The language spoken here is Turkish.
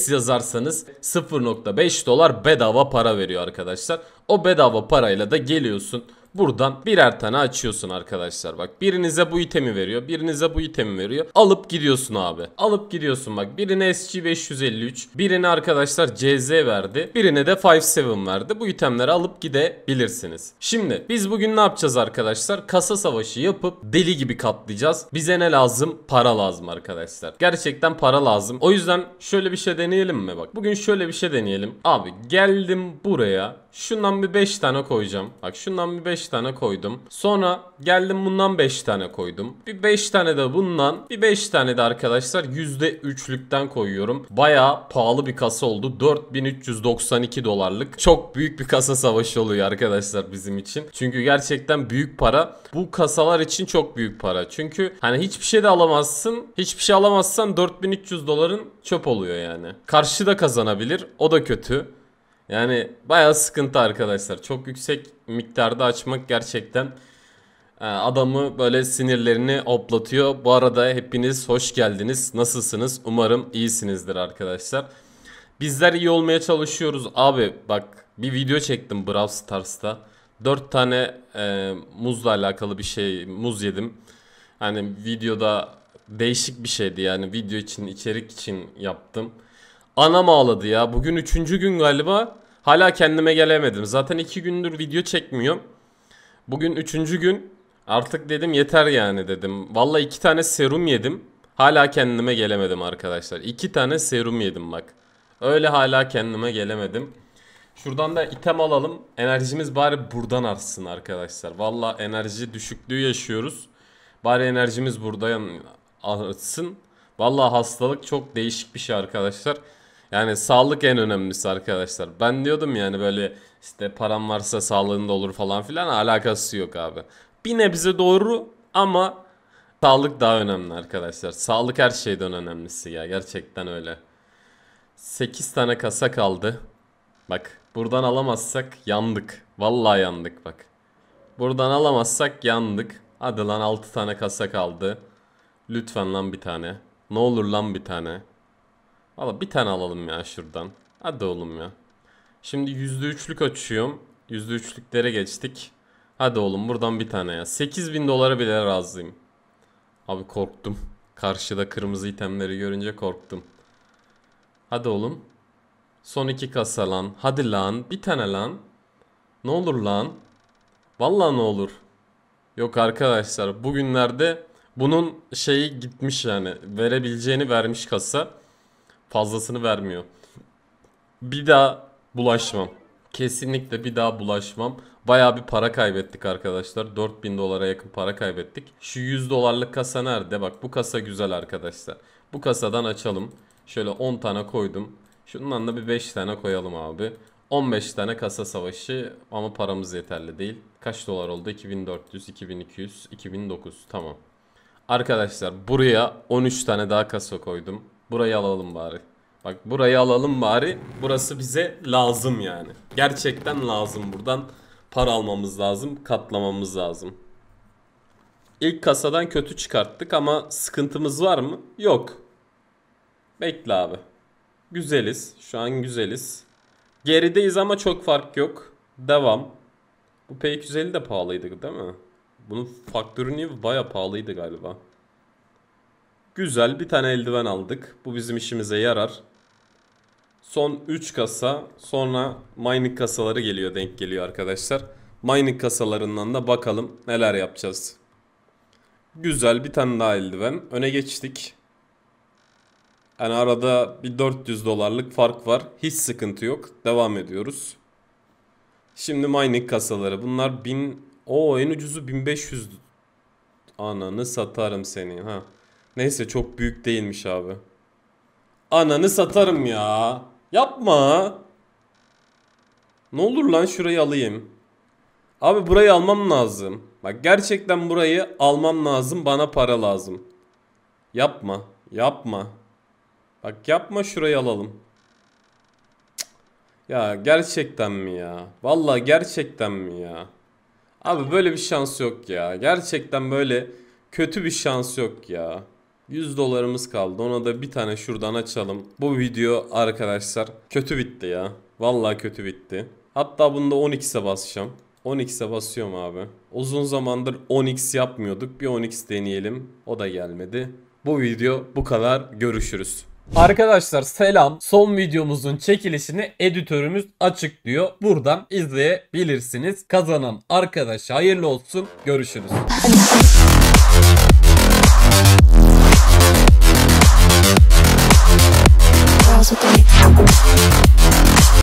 Rex yazarsanız 0.5 dolar bedava para veriyor arkadaşlar. O bedava parayla da geliyorsun Buradan birer tane açıyorsun arkadaşlar bak. Birinize bu itemi veriyor. Birinize bu itemi veriyor. Alıp gidiyorsun abi. Alıp gidiyorsun bak. Birine SC 553 Birine arkadaşlar CZ verdi. Birine de 57 verdi. Bu itemleri alıp gidebilirsiniz. Şimdi biz bugün ne yapacağız arkadaşlar? Kasa savaşı yapıp deli gibi katlayacağız. Bize ne lazım? Para lazım arkadaşlar. Gerçekten para lazım. O yüzden şöyle bir şey deneyelim mi? Bak bugün şöyle bir şey deneyelim. Abi geldim buraya. Şundan bir 5 tane koyacağım. Bak şundan bir 5 5 tane koydum. Sonra geldim bundan 5 tane koydum. Bir 5 tane de bundan bir 5 tane de arkadaşlar %3'lükten koyuyorum. Baya pahalı bir kasa oldu. 4392 dolarlık. Çok büyük bir kasa savaşı oluyor arkadaşlar bizim için. Çünkü gerçekten büyük para. Bu kasalar için çok büyük para. Çünkü hani hiçbir şey de alamazsın. Hiçbir şey alamazsan 4300 doların çöp oluyor yani. Karşı da kazanabilir. O da kötü. Yani bayağı sıkıntı arkadaşlar. Çok yüksek miktarda açmak gerçekten e, adamı böyle sinirlerini oplatıyor. Bu arada hepiniz hoş geldiniz. Nasılsınız? Umarım iyisinizdir arkadaşlar. Bizler iyi olmaya çalışıyoruz. Abi bak bir video çektim Brawl Stars'ta. 4 tane e, muzla alakalı bir şey muz yedim. Hani videoda değişik bir şeydi yani video için içerik için yaptım. Anam ağladı ya. Bugün üçüncü gün galiba. Hala kendime gelemedim. Zaten iki gündür video çekmiyorum. Bugün üçüncü gün. Artık dedim yeter yani dedim. Valla iki tane serum yedim. Hala kendime gelemedim arkadaşlar. İki tane serum yedim bak. Öyle hala kendime gelemedim. Şuradan da item alalım. Enerjimiz bari buradan artsın arkadaşlar. Valla enerji düşüklüğü yaşıyoruz. Bari enerjimiz buradan artsın. Valla hastalık çok değişik bir şey arkadaşlar. Yani sağlık en önemlisi arkadaşlar. Ben diyordum yani böyle işte param varsa sağlığında olur falan filan alakası yok abi. Bir nebze doğru ama sağlık daha önemli arkadaşlar. Sağlık her şeyden önemlisi ya gerçekten öyle. 8 tane kasa kaldı. Bak buradan alamazsak yandık. Vallahi yandık bak. Buradan alamazsak yandık. Hadi lan 6 tane kasa kaldı. Lütfen lan bir tane. Ne olur lan bir tane. Valla bir tane alalım ya şuradan. Hadi oğlum ya. Şimdi %3'lük açıyorum. %3'lüklere geçtik. Hadi oğlum buradan bir tane ya. 8000 dolara bile razıyım. Abi korktum. Karşıda kırmızı itemleri görünce korktum. Hadi oğlum. Son iki kasa lan. Hadi lan. Bir tane lan. Ne olur lan. Valla ne olur. Yok arkadaşlar bugünlerde bunun şeyi gitmiş yani. Verebileceğini vermiş kasa. Fazlasını vermiyor. Bir daha bulaşmam. Kesinlikle bir daha bulaşmam. Baya bir para kaybettik arkadaşlar. 4000 dolara yakın para kaybettik. Şu 100 dolarlık kasa nerede? Bak bu kasa güzel arkadaşlar. Bu kasadan açalım. Şöyle 10 tane koydum. Şundan da bir 5 tane koyalım abi. 15 tane kasa savaşı ama paramız yeterli değil. Kaç dolar oldu? 2400, 2200, 2009. Tamam. Arkadaşlar buraya 13 tane daha kasa koydum. Burayı alalım bari. Bak burayı alalım bari. Burası bize lazım yani. Gerçekten lazım buradan. Para almamız lazım. Katlamamız lazım. İlk kasadan kötü çıkarttık ama sıkıntımız var mı? Yok. Bekle abi. Güzeliz. Şu an güzeliz. Gerideyiz ama çok fark yok. Devam. Bu P250 de pahalıydı değil mi? Bunun faktörü faktörünü baya pahalıydı galiba. Güzel bir tane eldiven aldık. Bu bizim işimize yarar. Son 3 kasa sonra mining kasaları geliyor denk geliyor arkadaşlar. Mining kasalarından da bakalım neler yapacağız. Güzel bir tane daha eldiven. Öne geçtik. Yani arada bir 400 dolarlık fark var. Hiç sıkıntı yok. Devam ediyoruz. Şimdi mining kasaları. Bunlar 1000... o en ucuzu 1500. Ananı satarım seni. Ha. Neyse çok büyük değilmiş abi. Ananı satarım ya. Yapma. Ne olur lan şurayı alayım. Abi burayı almam lazım. Bak gerçekten burayı almam lazım. Bana para lazım. Yapma. Yapma. Bak yapma şurayı alalım. Ya gerçekten mi ya? Vallahi gerçekten mi ya? Abi böyle bir şans yok ya. Gerçekten böyle kötü bir şans yok ya. 100 dolarımız kaldı. Ona da bir tane şuradan açalım. Bu video arkadaşlar kötü bitti ya. Vallahi kötü bitti. Hatta bunda 12'se basacağım. 10x'e basıyorum abi. Uzun zamandır 10x yapmıyorduk. Bir 10x deneyelim. O da gelmedi. Bu video bu kadar. Görüşürüz. Arkadaşlar selam. Son videomuzun çekilişini editörümüz açıklıyor. Buradan izleyebilirsiniz. Kazanan arkadaşa hayırlı olsun. Görüşürüz. caso tá tem.